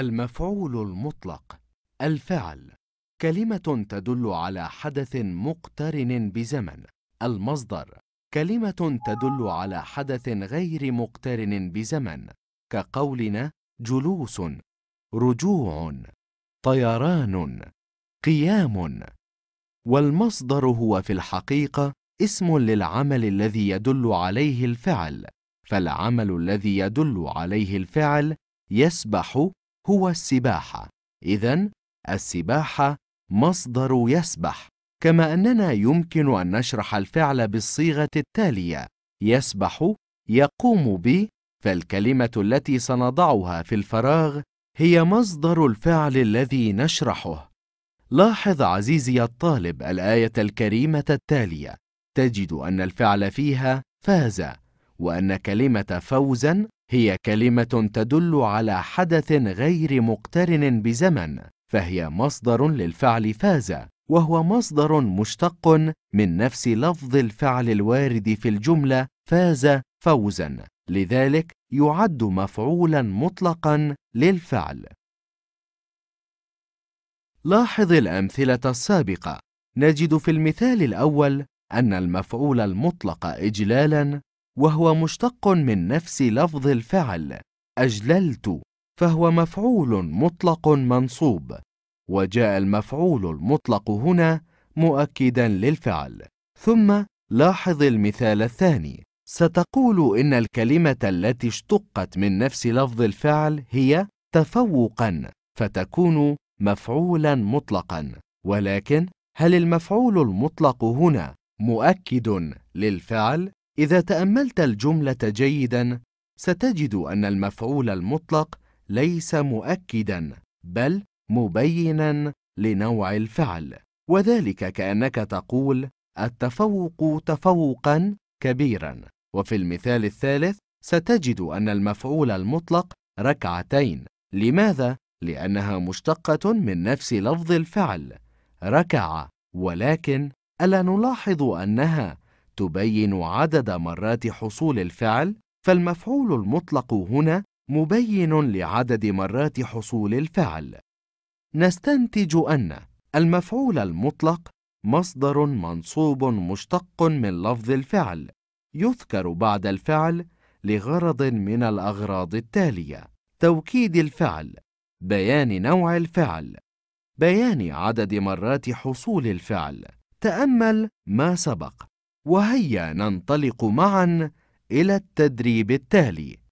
المفعول المطلق الفعل كلمة تدل على حدث مقترن بزمن المصدر كلمة تدل على حدث غير مقترن بزمن كقولنا جلوس رجوع طيران قيام والمصدر هو في الحقيقة اسم للعمل الذي يدل عليه الفعل فالعمل الذي يدل عليه الفعل يسبح هو السباحة إذا السباحة مصدر يسبح كما أننا يمكن أن نشرح الفعل بالصيغة التالية يسبح يقوم ب فالكلمة التي سنضعها في الفراغ هي مصدر الفعل الذي نشرحه لاحظ عزيزي الطالب الآية الكريمة التالية تجد أن الفعل فيها فاز وأن كلمة فوزا هي كلمه تدل على حدث غير مقترن بزمن فهي مصدر للفعل فاز وهو مصدر مشتق من نفس لفظ الفعل الوارد في الجمله فاز فوزا لذلك يعد مفعولا مطلقا للفعل لاحظ الامثله السابقه نجد في المثال الاول ان المفعول المطلق اجلالا وهو مشتق من نفس لفظ الفعل اجللت فهو مفعول مطلق منصوب وجاء المفعول المطلق هنا مؤكدا للفعل ثم لاحظ المثال الثاني ستقول ان الكلمه التي اشتقت من نفس لفظ الفعل هي تفوقا فتكون مفعولا مطلقا ولكن هل المفعول المطلق هنا مؤكد للفعل إذا تأملت الجملة جيداً، ستجد أن المفعول المطلق ليس مؤكداً، بل مبيناً لنوع الفعل، وذلك كأنك تقول: التفوق تفوقاً كبيراً. وفي المثال الثالث، ستجد أن المفعول المطلق ركعتين. لماذا؟ لأنها مشتقة من نفس لفظ الفعل، ركع، ولكن ألا نلاحظ أنها تبين عدد مرات حصول الفعل فالمفعول المطلق هنا مبين لعدد مرات حصول الفعل نستنتج أن المفعول المطلق مصدر منصوب مشتق من لفظ الفعل يذكر بعد الفعل لغرض من الأغراض التالية توكيد الفعل بيان نوع الفعل بيان عدد مرات حصول الفعل تأمل ما سبق وهيا ننطلق معا إلى التدريب التالي